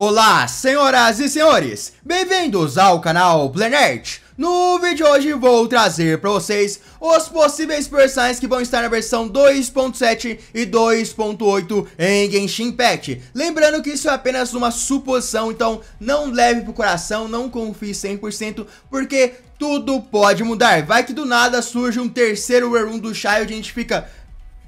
Olá, senhoras e senhores, bem-vindos ao canal Planet. No vídeo de hoje vou trazer para vocês os possíveis personagens que vão estar na versão 2.7 e 2.8 em Genshin Impact. Lembrando que isso é apenas uma suposição, então não leve pro coração, não confie 100%, porque tudo pode mudar. Vai que do nada surge um terceiro Rare do Shai e a gente fica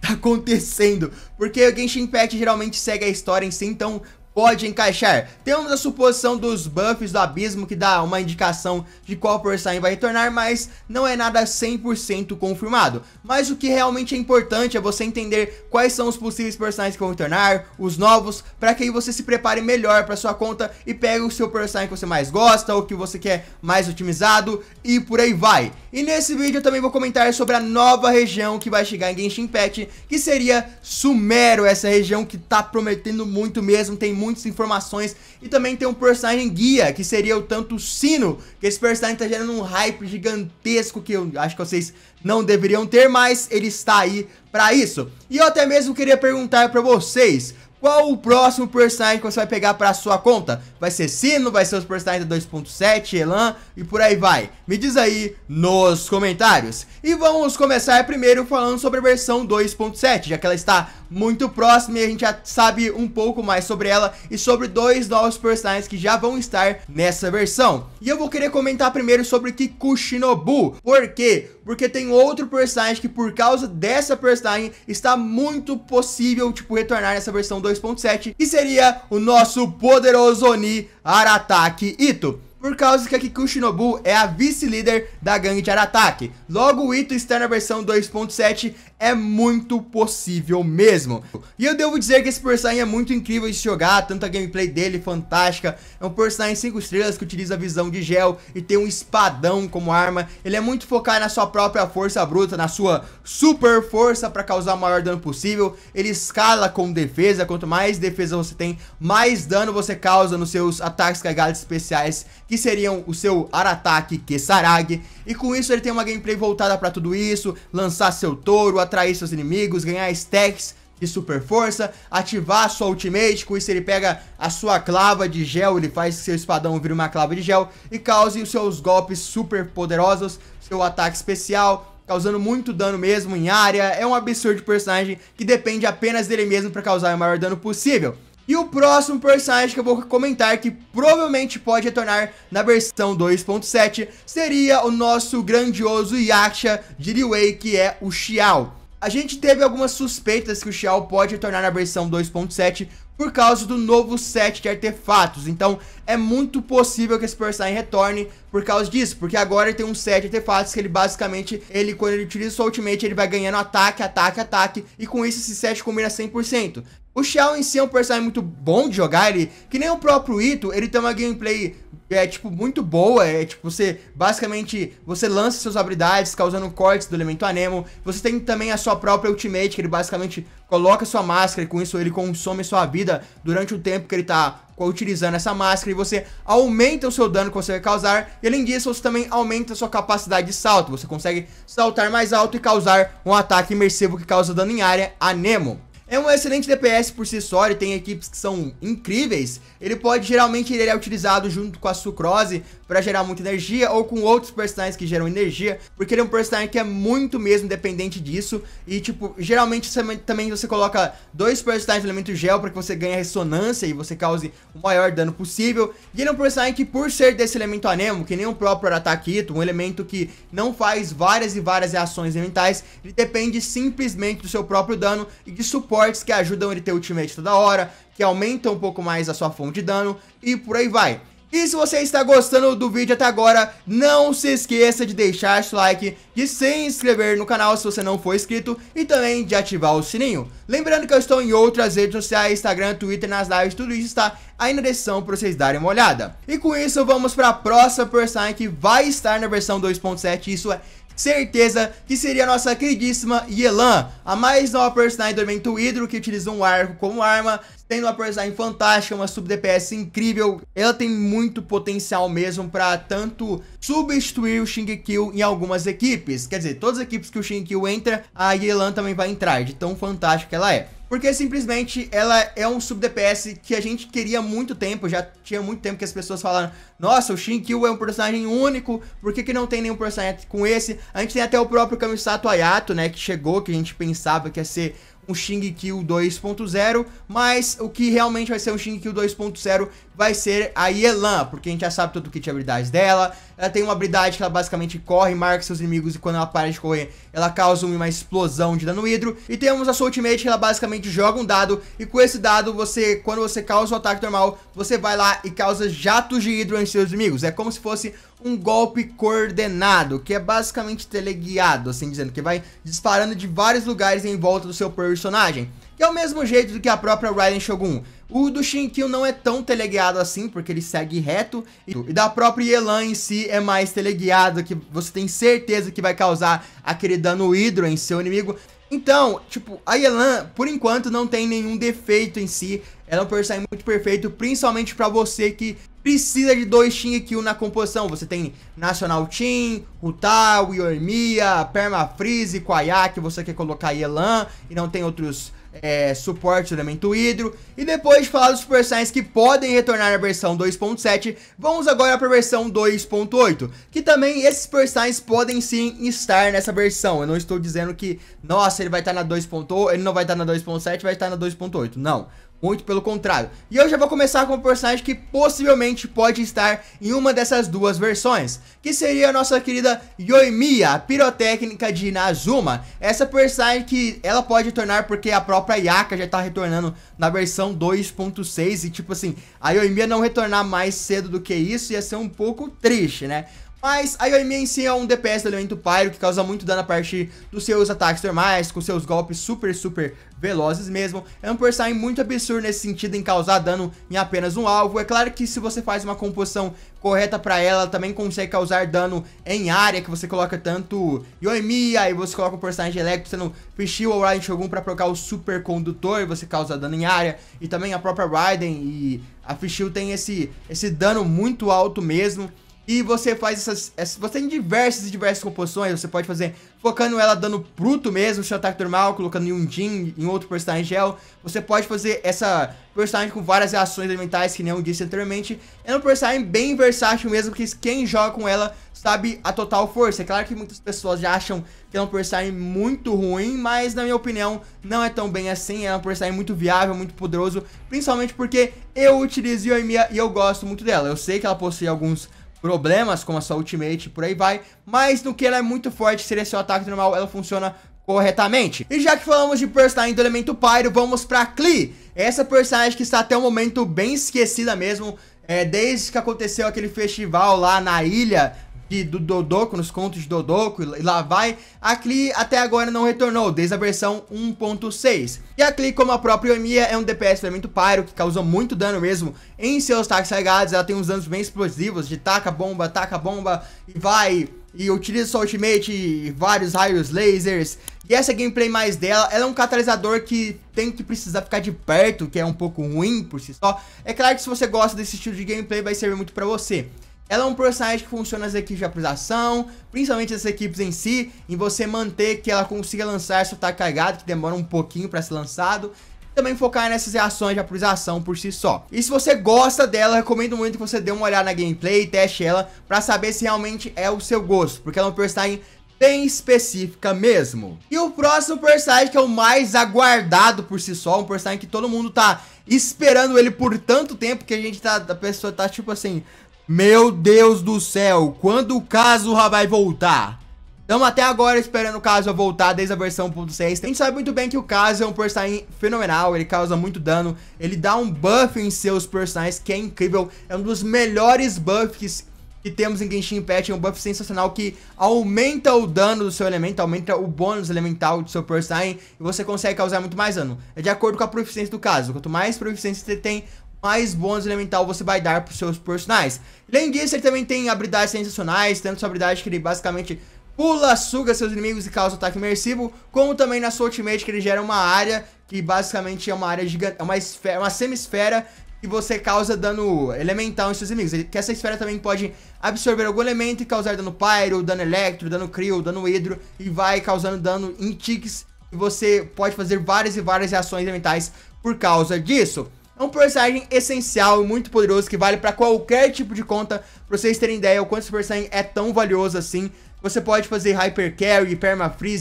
tá acontecendo? Porque o Genshin Impact geralmente segue a história em si, então pode encaixar. Temos a suposição dos buffs do abismo que dá uma indicação de qual personagem vai retornar, mas não é nada 100% confirmado. Mas o que realmente é importante é você entender quais são os possíveis personagens que vão retornar, os novos, para que aí você se prepare melhor para sua conta e pegue o seu personagem que você mais gosta, ou que você quer mais otimizado e por aí vai. E nesse vídeo eu também vou comentar sobre a nova região que vai chegar em Genshin Impact, que seria Sumero, essa região que tá prometendo muito mesmo, tem muito muitas informações. E também tem um personagem guia, que seria o tanto sino, que esse personagem tá gerando um hype gigantesco que eu acho que vocês não deveriam ter, mas ele está aí para isso. E eu até mesmo queria perguntar para vocês, qual o próximo personagem que você vai pegar para sua conta? Vai ser Sino, vai ser os personagens da 2.7, Elan e por aí vai. Me diz aí nos comentários. E vamos começar primeiro falando sobre a versão 2.7, já que ela está muito próxima e a gente já sabe um pouco mais sobre ela e sobre dois novos personagens que já vão estar nessa versão. E eu vou querer comentar primeiro sobre Kikushinobu. Por quê? Porque tem outro personagem que por causa dessa personagem está muito possível, tipo, retornar nessa versão 2.7. 2.7, que seria o nosso poderoso Oni Arataki Ito por causa que a Kikushinobu é a vice-líder da gangue de ataque. Logo, o Ito estar na versão 2.7 é muito possível mesmo. E eu devo dizer que esse personagem é muito incrível de jogar, tanto a gameplay dele é fantástica. É um personagem 5 estrelas que utiliza visão de gel e tem um espadão como arma. Ele é muito focado na sua própria força bruta, na sua super força para causar o maior dano possível. Ele escala com defesa, quanto mais defesa você tem, mais dano você causa nos seus ataques carregados especiais que seriam o seu Arataki Kesaragi. E com isso ele tem uma gameplay voltada pra tudo isso, lançar seu touro, atrair seus inimigos, ganhar stacks de super força, ativar sua ultimate, com isso ele pega a sua clava de gel, ele faz seu espadão vir uma clava de gel e cause os seus golpes super poderosos, seu ataque especial, causando muito dano mesmo em área, é um absurdo personagem que depende apenas dele mesmo para causar o maior dano possível. E o próximo personagem que eu vou comentar que provavelmente pode retornar na versão 2.7 seria o nosso grandioso Yaksha de Liu Wei, que é o Xiao. A gente teve algumas suspeitas que o Xiao pode retornar na versão 2.7 por causa do novo set de artefatos. Então, é muito possível que esse personagem retorne por causa disso, porque agora ele tem um set de artefatos que ele basicamente, ele quando ele utiliza seu ultimate, ele vai ganhando ataque, ataque, ataque, e com isso esse set combina 100%. O Xiao em si é um personagem muito bom de jogar, ele, que nem o próprio Ito, ele tem uma gameplay é tipo muito boa, é tipo você basicamente você lança suas habilidades causando cortes do elemento anemo. Você tem também a sua própria ultimate, que ele basicamente coloca sua máscara e com isso ele consome sua vida durante o tempo que ele tá utilizando essa máscara e você aumenta o seu dano que você vai causar. E além disso, você também aumenta a sua capacidade de salto. Você consegue saltar mais alto e causar um ataque imersivo que causa dano em área anemo. É um excelente DPS por si só, ele tem equipes que são incríveis. Ele pode, geralmente, ele é utilizado junto com a Sucrose para gerar muita energia ou com outros personagens que geram energia, porque ele é um personagem que é muito mesmo dependente disso. E, tipo, geralmente também você coloca dois personagens no elemento gel para que você ganhe ressonância e você cause o maior dano possível. E ele é um personagem que, por ser desse elemento anemo, que nem o próprio Aratakito, um elemento que não faz várias e várias reações elementais, ele depende simplesmente do seu próprio dano e de suporte que ajudam ele ter ultimate toda hora, que aumentam um pouco mais a sua fonte de dano e por aí vai. E se você está gostando do vídeo até agora, não se esqueça de deixar seu like, de se inscrever no canal se você não for inscrito e também de ativar o sininho. Lembrando que eu estou em outras redes sociais, Instagram, Twitter, nas lives, tudo isso está aí na descrição para vocês darem uma olhada. E com isso, vamos para a próxima personagem que vai estar na versão 2.7, isso é certeza que seria a nossa queridíssima Yelan, a mais nova personagem do evento Hidro que utiliza um arco como arma, tendo uma personagem fantástica, uma sub DPS incrível. Ela tem muito potencial mesmo para tanto substituir o Kill em algumas equipes. Quer dizer, todas as equipes que o Kill entra, a Yelan também vai entrar, de tão fantástica que ela é. Porque simplesmente ela é um sub DPS que a gente queria há muito tempo, já tinha muito tempo que as pessoas falaram nossa, o Kill é um personagem único, por que, que não tem nenhum personagem com esse? A gente tem até o próprio Kamisato Ayato, né, que chegou, que a gente pensava que ia ser um Shing Kill 2.0, mas o que realmente vai ser um Shing Kill 2.0 vai ser a Yelan, porque a gente já sabe todo o kit de habilidades dela, ela tem uma habilidade que ela basicamente corre, marca seus inimigos e quando ela para de correr, ela causa uma explosão de dano hidro, e temos a sua ultimate que ela basicamente joga um dado, e com esse dado você, quando você causa o um ataque normal, você vai lá e causa jatos de hidro em os seus amigos. É como se fosse um golpe coordenado, que é basicamente teleguiado, assim dizendo, que vai disparando de vários lugares em volta do seu personagem. que é o mesmo jeito do que a própria Raiden Shogun. O do Shinkyu não é tão teleguiado assim, porque ele segue reto. E da própria Yelan em si é mais teleguiado, que você tem certeza que vai causar aquele dano hidro em seu inimigo. Então, tipo, a Yelan, por enquanto, não tem nenhum defeito em si. Ela é um personagem muito perfeito, principalmente para você que precisa de dois Shingekyu na composição. Você tem National Team, Rutal, Yormia, Permafreeze, Kwayak, você quer colocar Yelan e não tem outros é, suporte elemento hidro. E depois de falar dos Super Saiyans que podem retornar na versão 2.7, vamos agora para a versão 2.8, que também esses Super Saiyans podem sim estar nessa versão. Eu não estou dizendo que, nossa, ele vai estar tá na 2.8, ele não vai estar tá na 2.7, vai estar tá na 2.8, não. Muito pelo contrário. E eu já vou começar com um personagem que possivelmente pode estar em uma dessas duas versões, que seria a nossa querida Yoimiya, a pirotécnica de Inazuma. Essa personagem que ela pode tornar porque a própria Yaka já está retornando na versão 2.6 e tipo assim, a Yoimiya não retornar mais cedo do que isso ia ser um pouco triste, né? Mas a Yoimiya em si é um DPS do elemento Pyro que causa muito dano a partir dos seus ataques normais, com seus golpes super, super velozes mesmo. É um personagem muito absurdo nesse sentido em causar dano em apenas um alvo. É claro que se você faz uma composição correta para ela, ela também consegue causar dano em área, que você coloca tanto Yoimiya aí você coloca o personagem de Electro sendo Pichil ou Raiden Shogun para trocar o Super Condutor, você causa dano em área. E também a própria Raiden e a Pichil tem esse, esse dano muito alto mesmo. E você faz essas, essas Você tem diversas e diversas composições. Você pode fazer focando ela dando bruto mesmo, seu ataque normal, colocando em um Jin, em outro personagem gel. Você pode fazer essa personagem com várias reações elementais, que nem eu disse anteriormente. É um personagem bem versátil mesmo, porque quem joga com ela sabe a total força. É claro que muitas pessoas já acham que é um personagem muito ruim, mas na minha opinião não é tão bem assim. É um personagem muito viável, muito poderoso, principalmente porque eu utilizo Yoimiya e eu gosto muito dela. Eu sei que ela possui alguns problemas como a sua ultimate e por aí vai, mas no que ela é muito forte, seria seu ataque normal, ela funciona corretamente. E já que falamos de personagem do elemento Pyro, vamos pra Klee. Essa personagem que está até o momento bem esquecida mesmo, é, desde que aconteceu aquele festival lá na ilha de, do Dodoco, nos contos de Dodoco e lá vai, a Klee até agora não retornou, desde a versão 1.6. E a Klee, como a própria Emiya, é um DPS muito pyro, que causou muito dano mesmo em seus ataques regados, ela tem uns danos bem explosivos, de taca bomba, taca bomba, e vai, e utiliza sua ultimate, e vários raios lasers, e essa gameplay mais dela, ela é um catalisador que tem que precisar ficar de perto, que é um pouco ruim por si só. É claro que se você gosta desse estilo de gameplay, vai servir muito pra você. Ela é um personagem que funciona nas equipes de apresentação, principalmente nas equipes em si, em você manter que ela consiga lançar seu carregado, que demora um pouquinho para ser lançado, também focar nessas reações de apreciação por si só. E se você gosta dela, recomendo muito que você dê uma olhada na gameplay e teste ela para saber se realmente é o seu gosto, porque ela é um personagem bem específica mesmo. E o próximo personagem que é o mais aguardado por si só, um personagem que todo mundo tá esperando ele por tanto tempo que a gente tá, a pessoa tá tipo assim, meu Deus do céu, quando o caso vai voltar? Estamos até agora esperando o caso voltar desde a versão 1.6. A gente sabe muito bem que o caso é um personagem fenomenal, ele causa muito dano, ele dá um buff em seus personagens que é incrível, é um dos melhores buffs que temos em Genshin Impact, é um buff sensacional que aumenta o dano do seu elemento, aumenta o bônus elemental do seu personagem e você consegue causar muito mais dano. É de acordo com a proficiência do caso, quanto mais proficiência você tem, mais bônus elemental você vai dar para os seus personagens. Além disso, ele também tem habilidades sensacionais, tanto sua habilidade que ele basicamente pula, suga seus inimigos e causa ataque imersivo, como também na sua ultimate que ele gera uma área, que basicamente é uma área gigante, é uma, esfera, uma semisfera que você causa dano elemental em seus inimigos. Que essa esfera também pode absorver algum elemento e causar dano pyro, dano electro, dano crio, dano hidro e vai causando dano em tiques. E você pode fazer várias e várias reações elementais por causa disso. É um personagem essencial e muito poderoso que vale pra qualquer tipo de conta. Pra vocês terem ideia o quanto esse personagem é tão valioso assim. Você pode fazer Hyper Carry,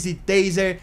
e Taser.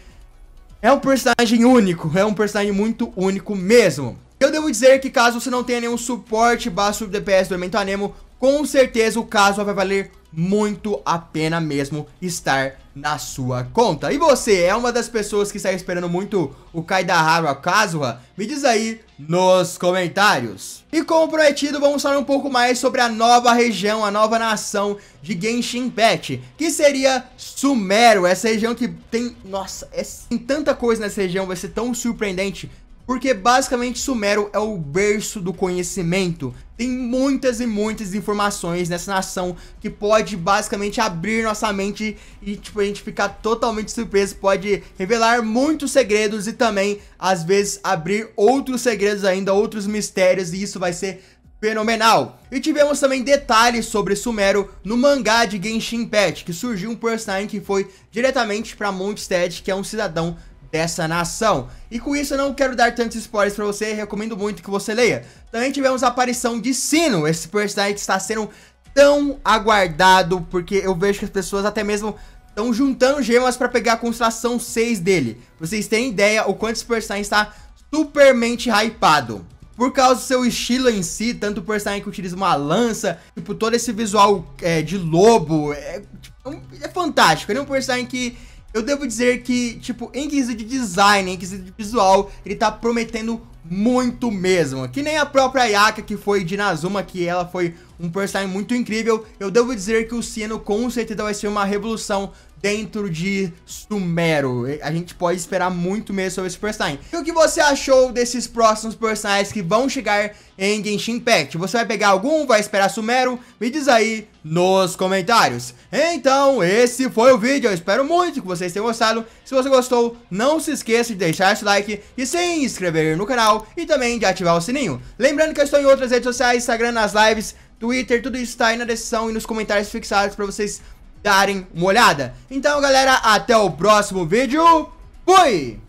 É um personagem único, é um personagem muito único mesmo. Eu devo dizer que caso você não tenha nenhum suporte baixo de DPS do Elemento Anemo, com certeza o caso vai valer muito a pena mesmo estar na sua conta. E você, é uma das pessoas que está esperando muito o Kaidaharu Akazuha? Me diz aí nos comentários. E como prometido, vamos falar um pouco mais sobre a nova região, a nova nação de Genshin Impact, que seria Sumero, essa região que tem... Nossa, é, tem tanta coisa nessa região, vai ser tão surpreendente porque basicamente Sumero é o berço do conhecimento. Tem muitas e muitas informações nessa nação que pode basicamente abrir nossa mente e tipo a gente ficar totalmente surpreso, pode revelar muitos segredos e também às vezes abrir outros segredos ainda, outros mistérios e isso vai ser fenomenal. E tivemos também detalhes sobre Sumero no mangá de Genshin Impact, que surgiu um personagem que foi diretamente para Mondstadt, que é um cidadão dessa nação. E com isso eu não quero dar tantos spoilers pra você, recomendo muito que você leia. Também tivemos a aparição de Sino, esse personagem que está sendo tão aguardado, porque eu vejo que as pessoas até mesmo estão juntando gemas para pegar a constelação 6 dele. Vocês têm ideia o quanto esse personagem está supermente hypado. Por causa do seu estilo em si, tanto o personagem que utiliza uma lança, tipo, todo esse visual é, de lobo, é, tipo, é, é fantástico. Ele é um personagem que eu devo dizer que, tipo, em quesito de design, em quesito de visual, ele tá prometendo muito mesmo. Que nem a própria Yaka que foi de Nazuma, que ela foi um personagem muito incrível. Eu devo dizer que o Cieno com certeza vai ser uma revolução dentro de Sumero. A gente pode esperar muito mesmo sobre esse personagem. E o que você achou desses próximos personagens que vão chegar em Genshin Impact? Você vai pegar algum? Vai esperar Sumero? Me diz aí nos comentários. Então, esse foi o vídeo. Eu espero muito que vocês tenham gostado. Se você gostou, não se esqueça de deixar seu like e se inscrever no canal e também de ativar o sininho. Lembrando que eu estou em outras redes sociais, Instagram, nas lives, Twitter, tudo isso tá aí na descrição e nos comentários fixados pra vocês darem uma olhada. Então, galera, até o próximo vídeo. Fui!